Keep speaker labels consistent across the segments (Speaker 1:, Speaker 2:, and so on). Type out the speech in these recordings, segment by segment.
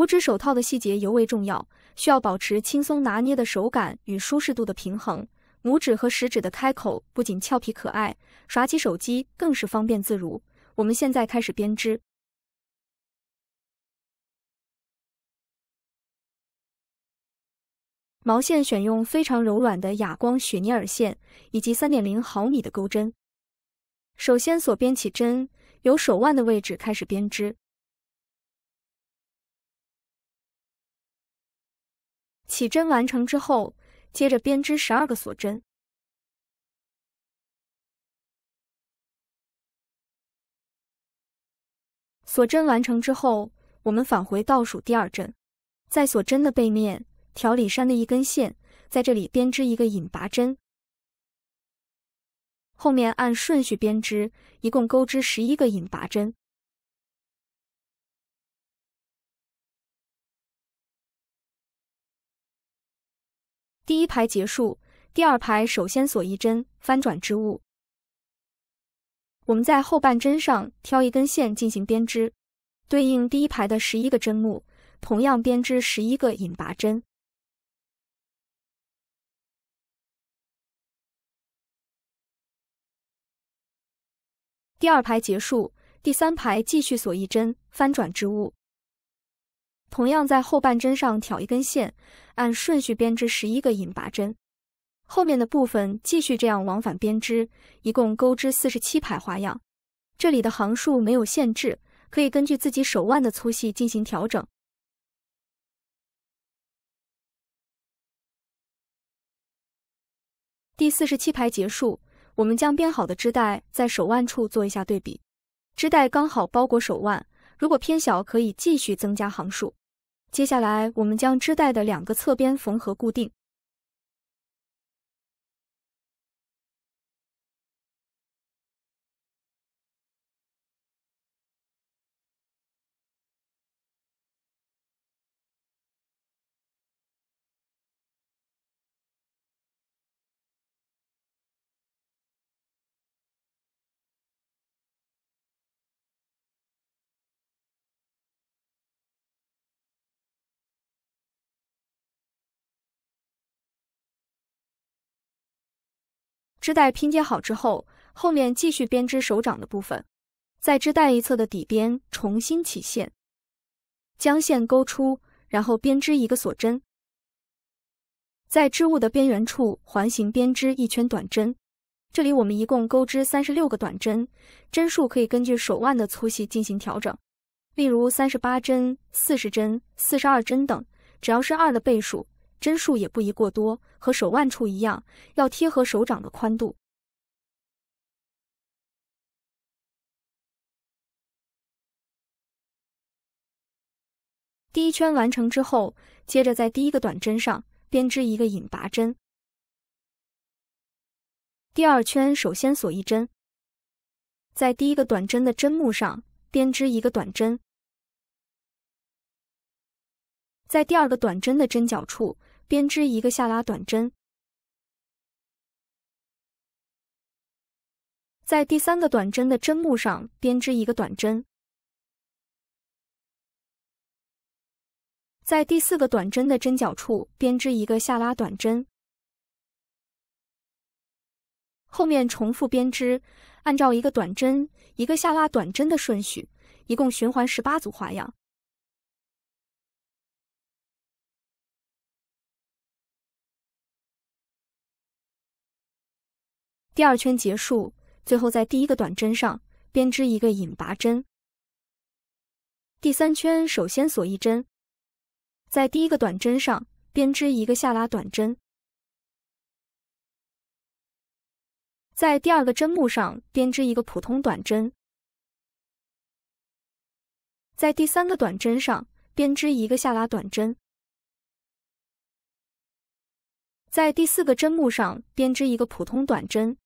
Speaker 1: 拇指手套的细节尤为重要，需要保持轻松拿捏的手感与舒适度的平衡。拇指和食指的开口不仅俏皮可爱，耍起手机更是方便自如。我们现
Speaker 2: 在开始编织，
Speaker 1: 毛线选用非常柔软的哑光雪尼尔线，以及三点零毫米的钩针。首先锁边起针，由手
Speaker 2: 腕的位置开始编织。起针完成之后，接着编织十二个锁针。
Speaker 1: 锁针完成之后，我们返回倒数第二针，在锁针的背面挑里山的一根线，在这里编织一个引拔针。后面按顺序编织，一共钩织十一个引拔
Speaker 2: 针。第一排结束，第二排首先锁
Speaker 1: 一针，翻转织物。我们在后半针上挑一根线进行编织，对应第一排的十一个针目，同样编织十一
Speaker 2: 个引拔针。第二排结束，第
Speaker 1: 三排继续锁一针，翻转织物。同样在后半针上挑一根线，按顺序编织十一个引拔针，后面的部分继续这样往返编织，一共钩织四十七排花样。这里的行数没有限制，可以根据自己手腕的粗细进行调整。第四十七排结束，我们将编好的织带在手腕处做一下对比，织带刚好包裹手腕，如果偏小可以继续增加行数。接下来，我们将织带的两个侧边缝合固定。织带拼接好之后，后面继续编织手掌的部分。在织带一侧的底边重新起线，将线勾出，然后编织一个锁针。在织物的边缘处环形编织一圈短针，这里我们一共钩织三十六个短针，针数可以根据手腕的粗细进行调整，例如三十八针、四十针、四十二针等，只要是二的倍数。针数也不宜过多，和手腕处一样，要贴合手掌
Speaker 2: 的宽度。第一圈完成之后，接着在第一个短针上编织一个引拔针。第二圈首先锁一针，在第一个短针的针目上编织一个短针，在第二个短针的针脚处。编织一个下拉短针，在第三个短针的针目上编织一个短针，在第四个短
Speaker 1: 针的针脚处编织一个下拉短针。后面重复编织，按照一个短针、一个下拉短针的顺序，一共循环十八组花样。第二圈结束，最后在第一个短针上编织一个引拔针。第三圈首先锁一针，在第一个
Speaker 2: 短针上编织一个下拉短针，在第二个针目上编织一个普通短针，在第三个短针上编织一个下拉短针，在第四个针目上编织一个普通
Speaker 1: 短针。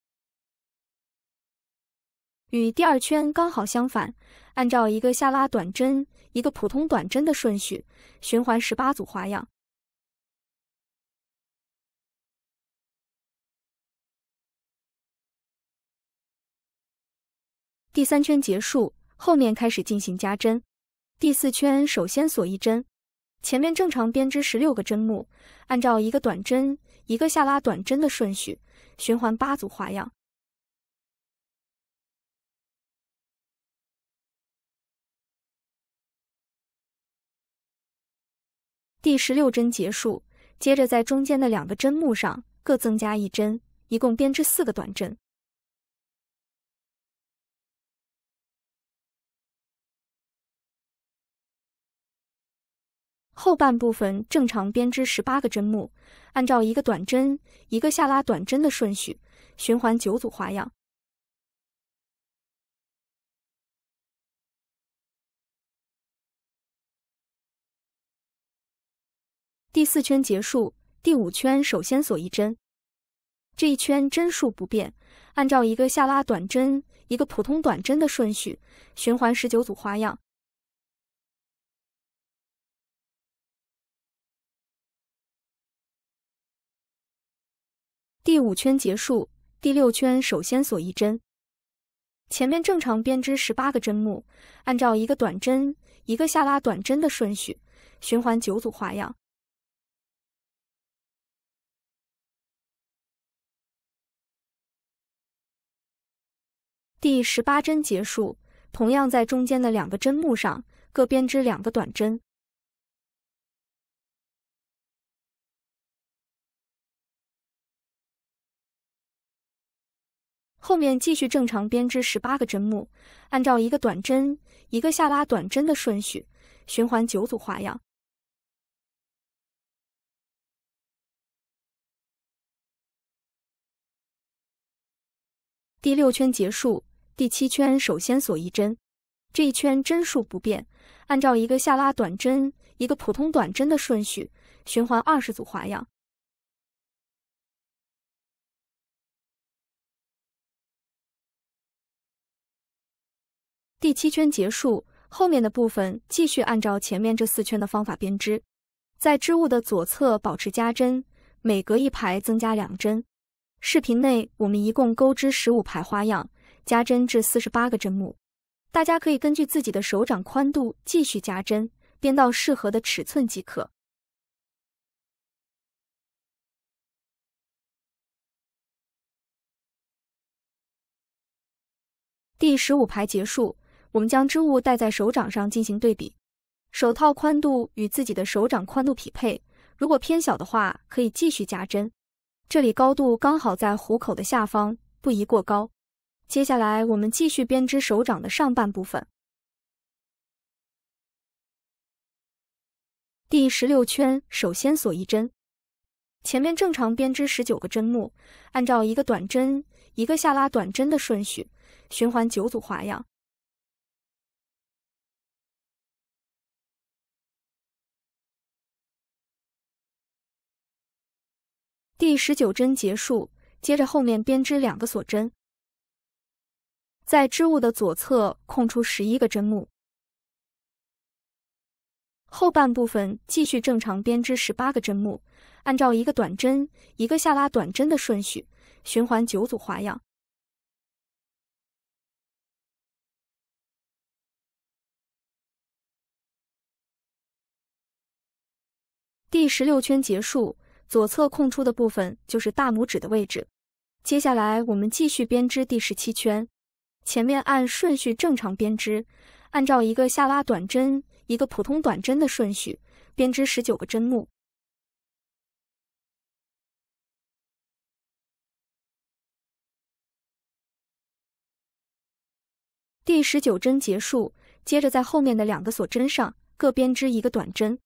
Speaker 1: 与第二圈刚好相反，按照一个下拉短针、一个普通短针的顺序，循环十八组花
Speaker 2: 样。第三圈结束，后
Speaker 1: 面开始进行加针。第四圈首先锁一针，前面正常编织十六个针目，按照一个短针、一个下拉短针的顺序，循环
Speaker 2: 八组花样。第十六针结束，接着在中间的两个针目上各增加一针，一共编织四个短针。后半部分正常编织十八个针目，按照一个短针、一个下拉短针的顺序，循环九组花样。
Speaker 1: 第四圈结束，第五圈首先锁一针，这一圈针数不变，按照一个下拉短针、一个普通短针的顺序，循环
Speaker 2: 十九组花样。第五圈结束，
Speaker 1: 第六圈首先锁一针，前面正常编织十八个针目，按照一个短针、一个下拉短针的顺序，循环九组花样。
Speaker 2: 第十八针结束，同样在中间的两个针目上各编织两个短针。
Speaker 1: 后面继续正常编织十八个针目，按照一个短针、一个下拉短针的顺序，循环九组花样。第六圈结束。第七圈首先锁一针，这一圈针数不变，按照一个下拉短针、一个普通短针的顺序循环二十组花样。第七圈结束，后面的部分继续按照前面这四圈的方法编织，在织物的左侧保持加针，每隔一排增加两针。视频内我们一共钩织十五排花样。加针至四十八个针目，大家可以根据自己的手掌宽度继续加针，编到适合的尺寸即可。第十五排结束，我们将织物戴在手掌上进行对比，手套宽度与自己的手掌宽度匹配。如果偏小的话，可以继续加针。这里高度刚好在虎口的下方，不宜过高。接下来我们继续编织手掌的上半部分。
Speaker 2: 第十六圈，
Speaker 1: 首先锁一针，前面正常编织十九个针目，按照一个短针、一个下拉短针的顺序，循环九组花样。
Speaker 2: 第十九针结束，接着后面编织两个锁针。在织物的左侧空出十一个
Speaker 1: 针目，后半部分继续正常编织十八个针目，按照一个短针、一个下拉短针的顺序，循环
Speaker 2: 九组花样。
Speaker 1: 第十六圈结束，左侧空出的部分就是大拇指的位置。接下来我们继续编织第十七圈。前面按顺序正常编织，按照一个下拉短针、一个普通短针的顺序编织十九个针目。
Speaker 2: 第十九针结束，接着在后面的两个锁针上各编织一个短针，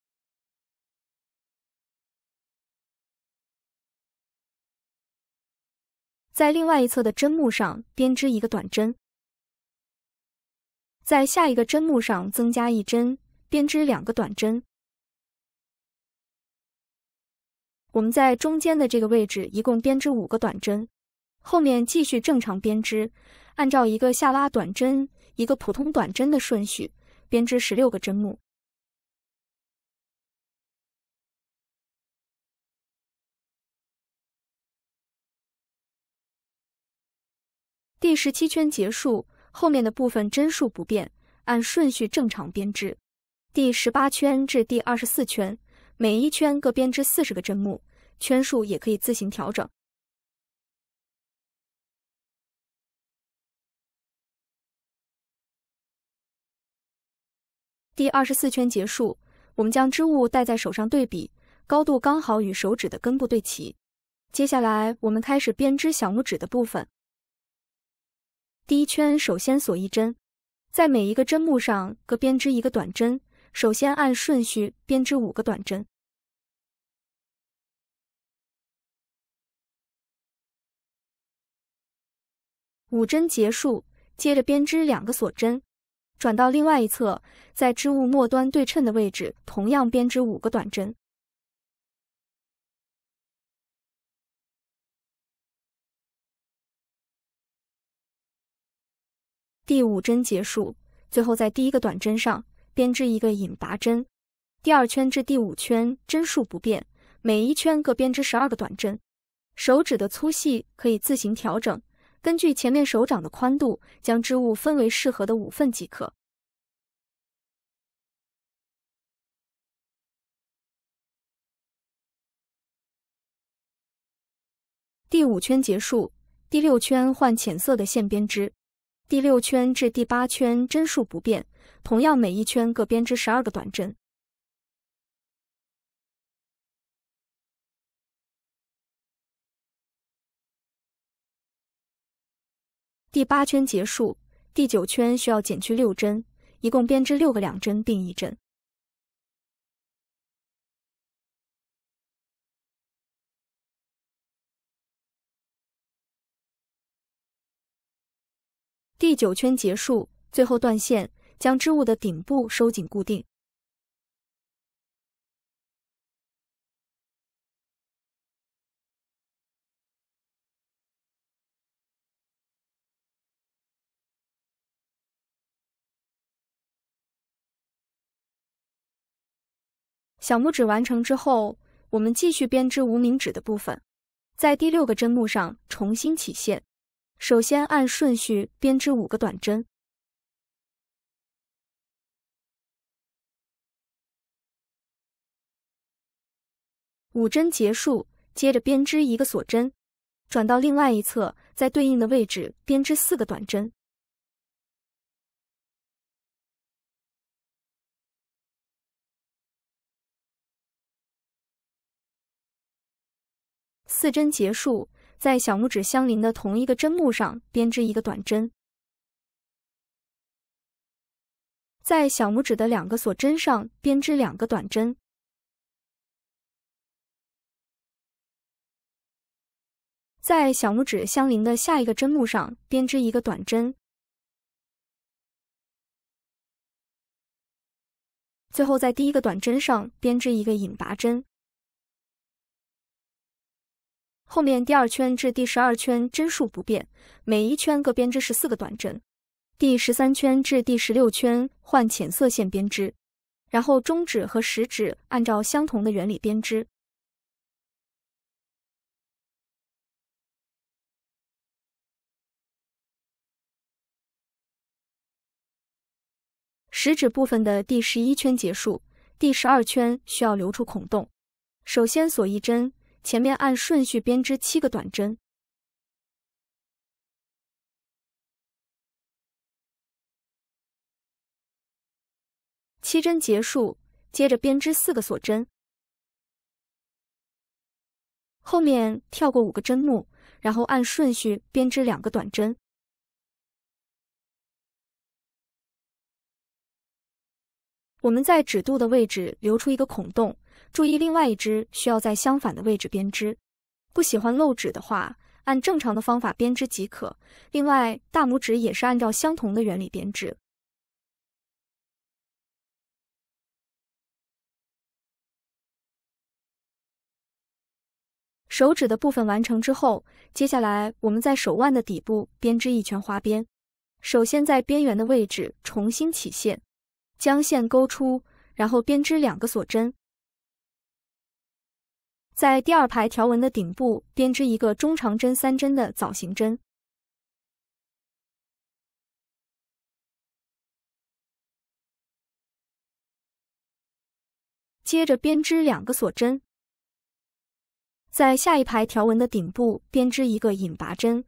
Speaker 2: 在另外一侧的针目上编织一个短针。在下一个针目上增加一针，编织两个短针。
Speaker 1: 我们在中间的这个位置一共编织五个短针，后面继续正常编织，按照一个下拉短针、一个普通短针的顺序编织十六个针目。第十七圈结束。后面的部分针数不变，按顺序正常编织。第十八圈至第二十四圈，每一圈各编织四十个针目，圈数也可以自行调整。第二十四圈结束，我们将织物戴在手上对比，高度刚好与手指的根部对齐。接下来，我们开始编织小拇指的部分。第一圈首先锁一针，在每一个针目上各编织一个短针。首先按顺序编织五个短针，五针结束，接着编织两个锁针，转到另外一侧，在织物末端对称的位置同样编织五个短针。
Speaker 2: 第五针结束，最后在
Speaker 1: 第一个短针上编织一个引拔针。第二圈至第五圈针数不变，每一圈各编织十二个短针。手指的粗细可以自行调整，根据前面手掌的宽度将织物分为适合的五份即可。
Speaker 2: 第五圈结束，
Speaker 1: 第六圈换浅色的线编织。第六圈至第八圈针数不变，同样每一圈各编织十二个短针。
Speaker 2: 第八圈结束，第九圈需要减去六针，一共编织六个两针并一针。第九圈结束，最后断线，将织物的顶部收紧固定。小拇指完成之后，
Speaker 1: 我们继续编织无名指的部分，在第六个针目上重新起线。首先按顺序编织五个短针，
Speaker 2: 五针结束，接着编织一个锁针，转到另外一侧，在对应的位置编织四个短针，四针结束。在小拇指相邻的同一个针目上编织一个短针，在小拇指的两个锁针上编织两个短针，在小拇指相邻的下一个针目上编织一个短针，最后在第一个短针上编织一个引拔针。
Speaker 1: 后面第二圈至第十二圈针数不变，每一圈各编织十四个短针。第十三圈至第十六圈换浅色线编织，然后中指和食指按照相同的原理编织。食指部分的第十一圈结束，第十二圈需要留出孔洞。首先锁一针。前面按顺序编织七个短针，
Speaker 2: 七针结束，接着编织四个锁针。后面跳过五个针目，然后按顺序编织两个短针。
Speaker 1: 我们在指肚的位置留出一个孔洞。注意，另外一只需要在相反的位置编织。不喜欢漏指的话，按正常的方法编织即可。另外，大拇指也是按照相同的原理编织。手指的部分完成之后，接下来我们在手腕的底部编织一圈花边。首先在边缘的位置重新起线，将线勾出，然后编织两个锁针。在第二排条纹的顶部编织一个中长针三针的枣形
Speaker 2: 针，接着编织两个锁针。在下一排条纹的顶部编织一个引拔针，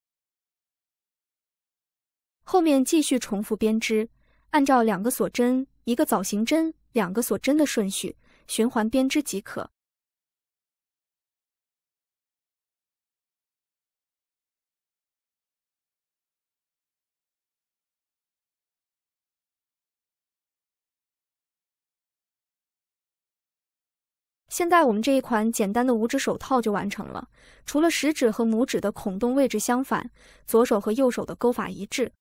Speaker 1: 后面继续重复编织，按照两个锁针、一个枣形针、两个锁针的顺序循环编织即可。
Speaker 2: 现在我们这一
Speaker 1: 款简单的五指手套就完成了。除了食指和拇指的孔洞位置相反，左手和右手的钩法一致。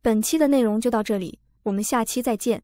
Speaker 1: 本期的内容就到这里，我们下期再
Speaker 2: 见。